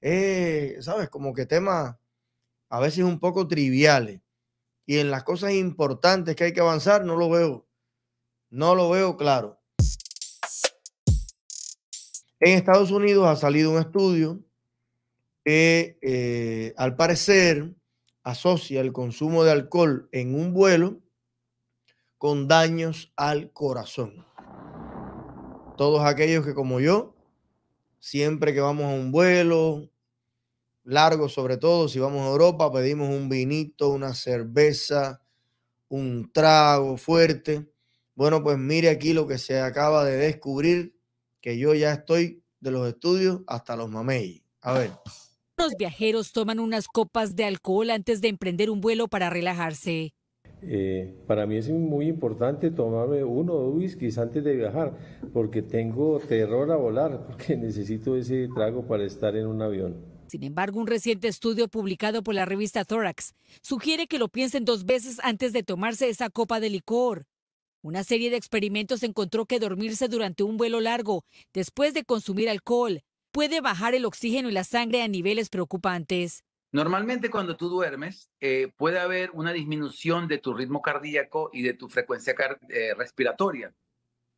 eh, ¿sabes? Como que temas a veces un poco triviales. Y en las cosas importantes que hay que avanzar, no lo veo. No lo veo claro. En Estados Unidos ha salido un estudio que eh, al parecer asocia el consumo de alcohol en un vuelo con daños al corazón. Todos aquellos que como yo Siempre que vamos a un vuelo, largo sobre todo, si vamos a Europa, pedimos un vinito, una cerveza, un trago fuerte. Bueno, pues mire aquí lo que se acaba de descubrir, que yo ya estoy de los estudios hasta los mamey. A ver. Los viajeros toman unas copas de alcohol antes de emprender un vuelo para relajarse. Eh, para mí es muy importante tomarme uno o dos antes de viajar, porque tengo terror a volar, porque necesito ese trago para estar en un avión. Sin embargo, un reciente estudio publicado por la revista Thorax sugiere que lo piensen dos veces antes de tomarse esa copa de licor. Una serie de experimentos encontró que dormirse durante un vuelo largo, después de consumir alcohol, puede bajar el oxígeno y la sangre a niveles preocupantes. Normalmente cuando tú duermes eh, puede haber una disminución de tu ritmo cardíaco y de tu frecuencia eh, respiratoria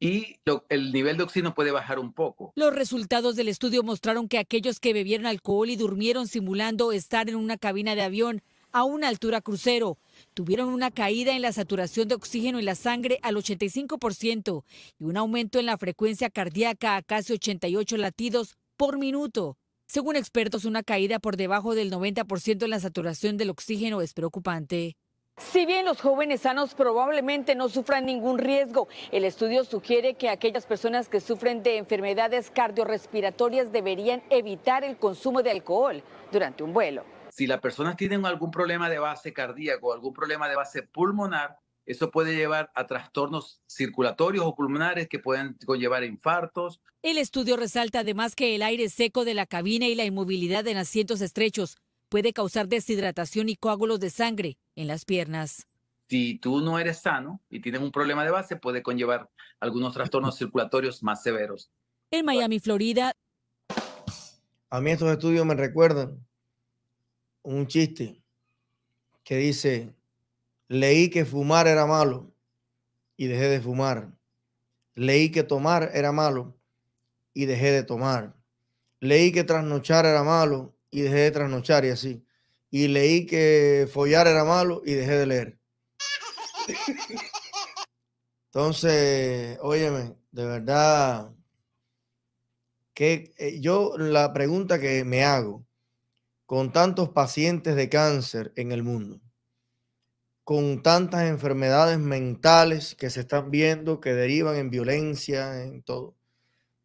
y el nivel de oxígeno puede bajar un poco. Los resultados del estudio mostraron que aquellos que bebieron alcohol y durmieron simulando estar en una cabina de avión a una altura crucero tuvieron una caída en la saturación de oxígeno en la sangre al 85% y un aumento en la frecuencia cardíaca a casi 88 latidos por minuto. Según expertos, una caída por debajo del 90% en la saturación del oxígeno es preocupante. Si bien los jóvenes sanos probablemente no sufran ningún riesgo, el estudio sugiere que aquellas personas que sufren de enfermedades cardiorrespiratorias deberían evitar el consumo de alcohol durante un vuelo. Si las personas tienen algún problema de base cardíaco, algún problema de base pulmonar, eso puede llevar a trastornos circulatorios o pulmonares que pueden conllevar infartos. El estudio resalta además que el aire seco de la cabina y la inmovilidad en asientos estrechos puede causar deshidratación y coágulos de sangre en las piernas. Si tú no eres sano y tienes un problema de base, puede conllevar algunos trastornos circulatorios más severos. En Miami, Florida. A mí estos estudios me recuerdan un chiste que dice, Leí que fumar era malo y dejé de fumar. Leí que tomar era malo y dejé de tomar. Leí que trasnochar era malo y dejé de trasnochar y así. Y leí que follar era malo y dejé de leer. Entonces, óyeme, de verdad, que eh, yo la pregunta que me hago con tantos pacientes de cáncer en el mundo, con tantas enfermedades mentales que se están viendo, que derivan en violencia, en todo,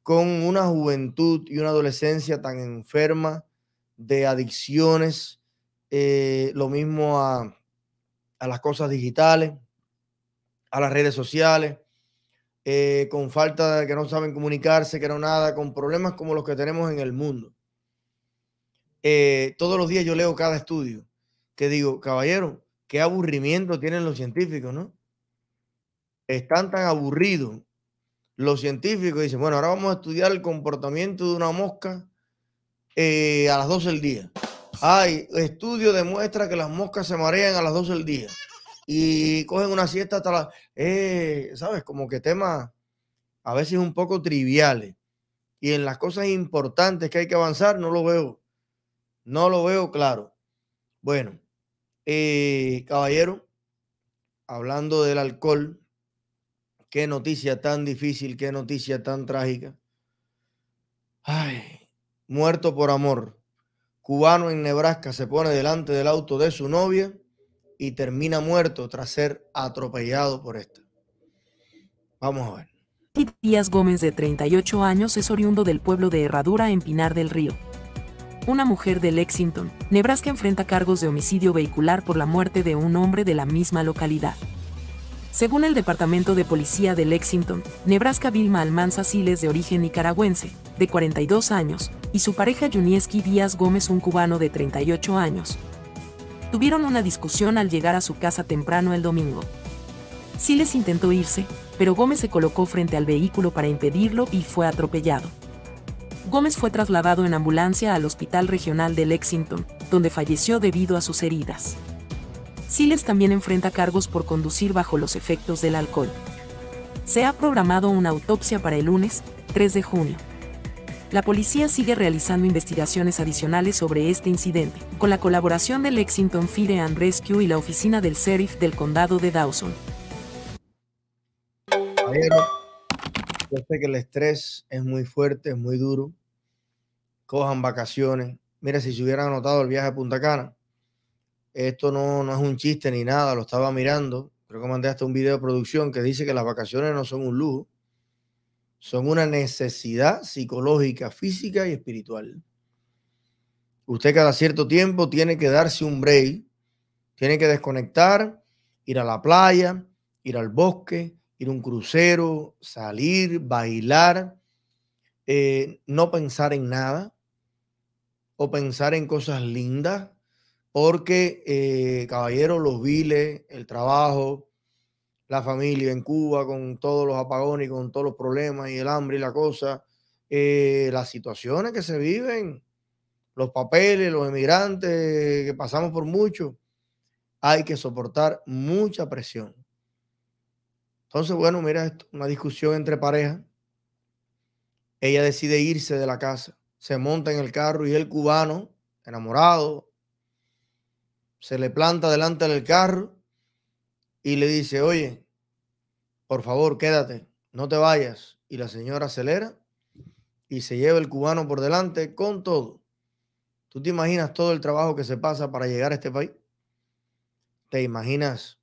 con una juventud y una adolescencia tan enferma de adicciones, eh, lo mismo a, las cosas digitales, a las redes sociales, eh, con falta de que no saben comunicarse, que no nada, con problemas como los que tenemos en el mundo. Eh, todos los días yo leo cada estudio que digo, caballero, qué aburrimiento tienen los científicos, ¿no? Están tan aburridos los científicos. Dicen, bueno, ahora vamos a estudiar el comportamiento de una mosca eh, a las 12 del día. Hay estudio demuestra que las moscas se marean a las 12 del día y cogen una siesta hasta las... Eh, ¿Sabes? Como que temas a veces un poco triviales. Y en las cosas importantes que hay que avanzar, no lo veo. No lo veo claro. Bueno, eh, caballero, hablando del alcohol, qué noticia tan difícil, qué noticia tan trágica. Ay, muerto por amor. Cubano en Nebraska se pone delante del auto de su novia y termina muerto tras ser atropellado por esta. Vamos a ver. Díaz Gómez, de 38 años, es oriundo del pueblo de Herradura en Pinar del Río una mujer de Lexington, Nebraska enfrenta cargos de homicidio vehicular por la muerte de un hombre de la misma localidad. Según el Departamento de Policía de Lexington, Nebraska Vilma Almanza Siles de origen nicaragüense, de 42 años, y su pareja Junieski Díaz Gómez, un cubano de 38 años, tuvieron una discusión al llegar a su casa temprano el domingo. Siles intentó irse, pero Gómez se colocó frente al vehículo para impedirlo y fue atropellado. Gómez fue trasladado en ambulancia al Hospital Regional de Lexington, donde falleció debido a sus heridas. Siles también enfrenta cargos por conducir bajo los efectos del alcohol. Se ha programado una autopsia para el lunes, 3 de junio. La policía sigue realizando investigaciones adicionales sobre este incidente, con la colaboración del Lexington Fire and Rescue y la oficina del sheriff del condado de Dawson. que el estrés es muy fuerte, es muy duro, cojan vacaciones. Mira, si se hubieran anotado el viaje a Punta Cana, esto no, es un chiste ni nada, lo estaba mirando. Creo que mandé hasta un video de producción que dice que las vacaciones no son un lujo, son una necesidad psicológica, física y espiritual. Usted cada cierto tiempo tiene que darse un break, tiene que desconectar, ir a la playa, ir al bosque, ir a un crucero, salir, bailar, eh, no pensar en nada, o pensar en cosas lindas, porque, eh, caballero, los viles, el trabajo, la familia en Cuba, con todos los apagones y con todos los problemas y el hambre y la cosa, eh, las situaciones que se viven, los papeles, los emigrantes, que pasamos por mucho, hay que soportar mucha presión. Entonces, bueno, mira esto, una discusión entre parejas. Ella decide irse de la casa se monta en el carro y el cubano, enamorado, se le planta delante del carro y le dice, oye, por favor, quédate, no te vayas. Y la señora acelera y se lleva el cubano por delante con todo. ¿Tú te imaginas todo el trabajo que se pasa para llegar a este país? ¿Te imaginas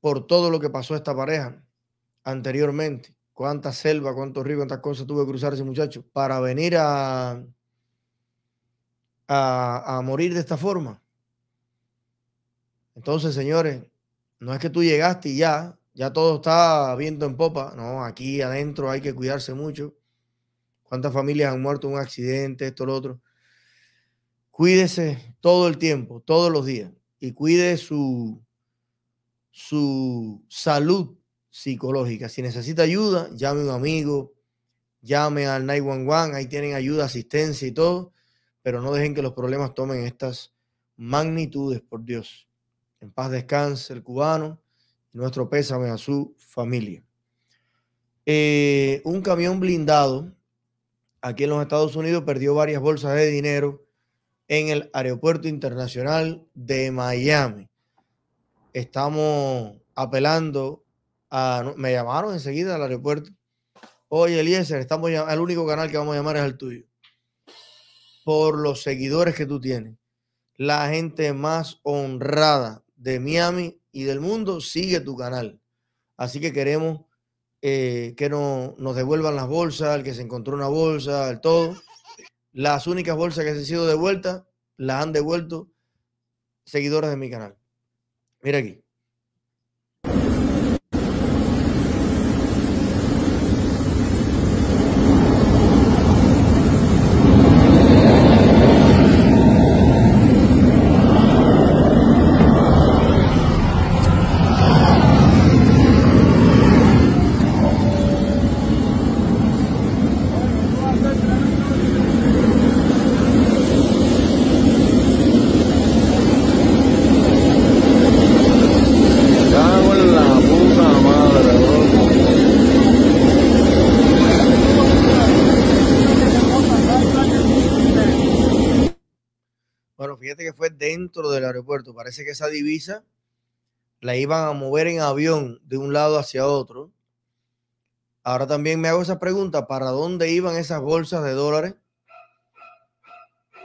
por todo lo que pasó esta pareja anteriormente? cuánta selva, cuántos ríos, cuántas cosas tuve que cruzar ese muchacho para venir a, a, morir de esta forma. Entonces, señores, no es que tú llegaste y ya, ya todo está viento en popa. No, aquí adentro hay que cuidarse mucho. ¿Cuántas familias han muerto en un accidente, esto, lo otro? Cuídese todo el tiempo, todos los días. Y cuide su, su salud psicológica. Si necesita ayuda, llame a un amigo, llame al 911, ahí tienen ayuda, asistencia y todo, pero no dejen que los problemas tomen estas magnitudes, por Dios. En paz descanse el cubano, nuestro pésame a su familia. Eh, un camión blindado aquí en los Estados Unidos perdió varias bolsas de dinero en el Aeropuerto Internacional de Miami. Estamos apelando Ah, me llamaron enseguida al aeropuerto. Oye, Eliezer, estamos, el único canal que vamos a llamar es el tuyo. Por los seguidores que tú tienes. La gente más honrada de Miami y del mundo sigue tu canal. Así que queremos eh, que nos devuelvan las bolsas, el que se encontró una bolsa, el todo. Las únicas bolsas que se han sido devueltas, las han devuelto seguidores de mi canal. Mira aquí. Bueno, fíjate que fue dentro del aeropuerto. Parece que esa divisa la iban a mover en avión de un lado hacia otro. Ahora también me hago esa pregunta, ¿para dónde iban esas bolsas de dólares?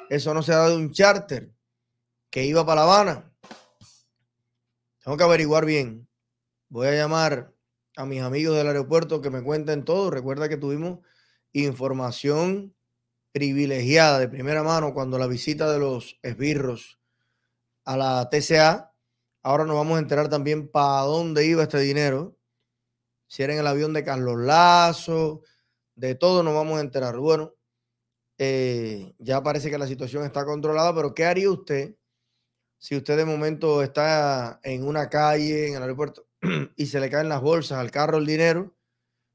Eso no se ha de un charter que iba para La Habana. Tengo que averiguar bien. Voy a llamar a mis amigos del aeropuerto que me cuenten todo. Recuerda que tuvimos información privilegiada de primera mano cuando la visita de los esbirros a la TCA. Ahora nos vamos a enterar también para dónde iba este dinero. Si era en el avión de Carlos Lazo, de todo nos vamos a enterar. Bueno, eh, ya parece que la situación está controlada, pero ¿qué haría usted si usted de momento está en una calle, en el aeropuerto, y se le caen las bolsas al carro el dinero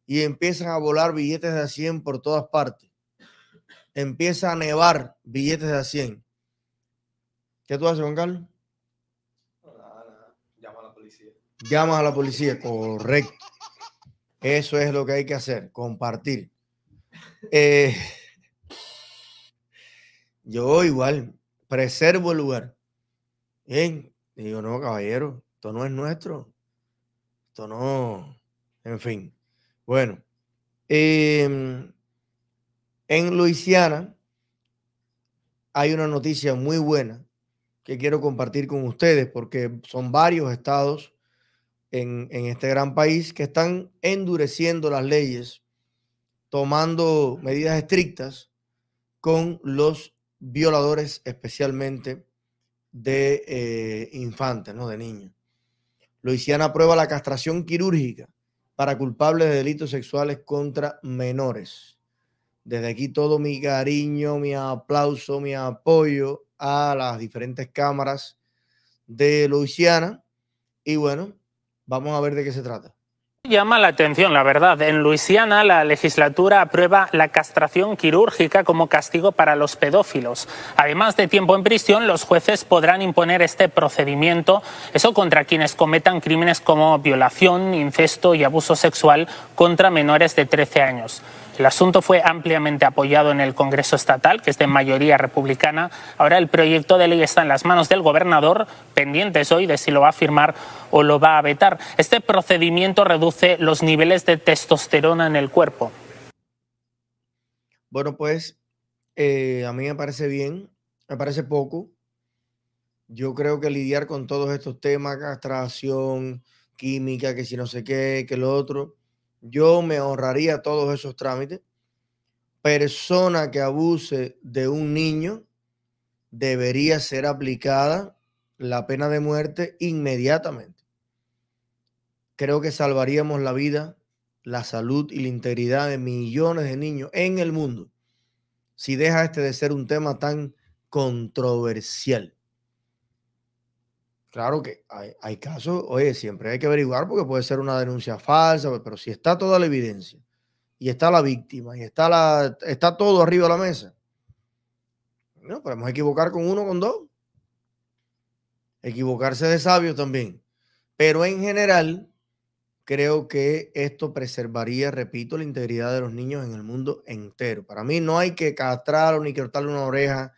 y empiezan a volar billetes de 100 por todas partes? empieza a nevar billetes de 100. ¿Qué tú haces, Juan Carlos? Llama a la policía. Llamas a la policía, correcto. Eso es lo que hay que hacer, compartir. Eh, yo igual preservo el lugar. Bien, digo, no, caballero, esto no es nuestro. Esto no, en fin. Bueno, eh, en Luisiana hay una noticia muy buena que quiero compartir con ustedes porque son varios estados en, este gran país que están endureciendo las leyes, tomando medidas estrictas con los violadores especialmente de eh, infantes, ¿no? de niños. Luisiana aprueba la castración quirúrgica para culpables de delitos sexuales contra menores. Desde aquí todo mi cariño, mi aplauso, mi apoyo a las diferentes cámaras de Luisiana. Y bueno, vamos a ver de qué se trata. Llama la atención, la verdad. En Luisiana, la legislatura aprueba la castración quirúrgica como castigo para los pedófilos. Además de tiempo en prisión, los jueces podrán imponer este procedimiento, eso contra quienes cometan crímenes como violación, incesto y abuso sexual contra menores de 13 años. El asunto fue ampliamente apoyado en el Congreso Estatal, que es de mayoría republicana. Ahora el proyecto de ley está en las manos del gobernador, pendientes hoy de si lo va a firmar o lo va a vetar. Este procedimiento reduce los niveles de testosterona en el cuerpo. Bueno, pues eh, a mí me parece bien, me parece poco. Yo creo que lidiar con todos estos temas, castración, química, que si no sé qué, que lo otro, yo me ahorraría todos esos trámites. Persona que abuse de un niño debería ser aplicada la pena de muerte inmediatamente. Creo que salvaríamos la vida, la salud y la integridad de millones de niños en el mundo si deja este de ser un tema tan controversial. Claro que hay, casos, oye, siempre hay que averiguar porque puede ser una denuncia falsa, pero si está toda la evidencia y está la víctima y está, la, está todo arriba de la mesa, no podemos equivocar con uno, con dos. Equivocarse de sabio también. Pero en general, creo que esto preservaría, repito, la integridad de los niños en el mundo entero. Para mí no hay que castrarlo, ni cortarle una oreja,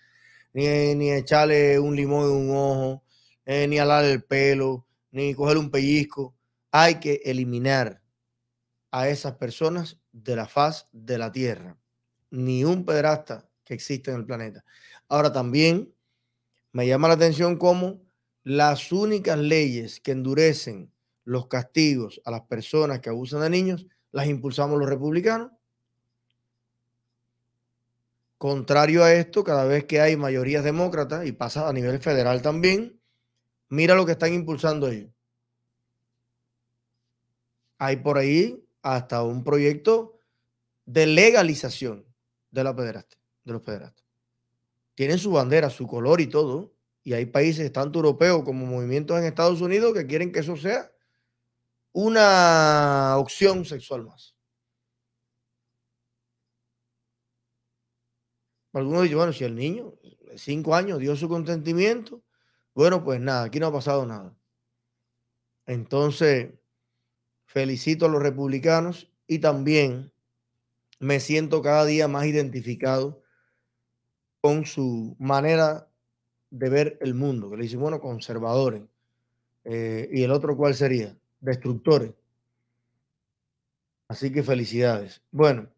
ni, ni echarle un limón en un ojo, eh, ni alar el pelo, ni coger un pellizco. Hay que eliminar a esas personas de la faz de la tierra. Ni un pedrasta que existe en el planeta. Ahora también me llama la atención cómo las únicas leyes que endurecen los castigos a las personas que abusan de niños las impulsamos los republicanos. Contrario a esto, cada vez que hay mayorías demócratas y pasa a nivel federal también, Mira lo que están impulsando ellos. Hay por ahí hasta un proyecto de legalización de la de los pederastas. Tienen su bandera, su color y todo. Y hay países, tanto europeos como movimientos en Estados Unidos, que quieren que eso sea una opción sexual más. Algunos dicen, bueno, si el niño de cinco años dio su consentimiento, bueno, pues nada, aquí no ha pasado nada. Entonces, felicito a los republicanos y también me siento cada día más identificado con su manera de ver el mundo, que le dicen, bueno, conservadores. Eh, y el otro, ¿cuál sería? Destructores. Así que felicidades. Bueno,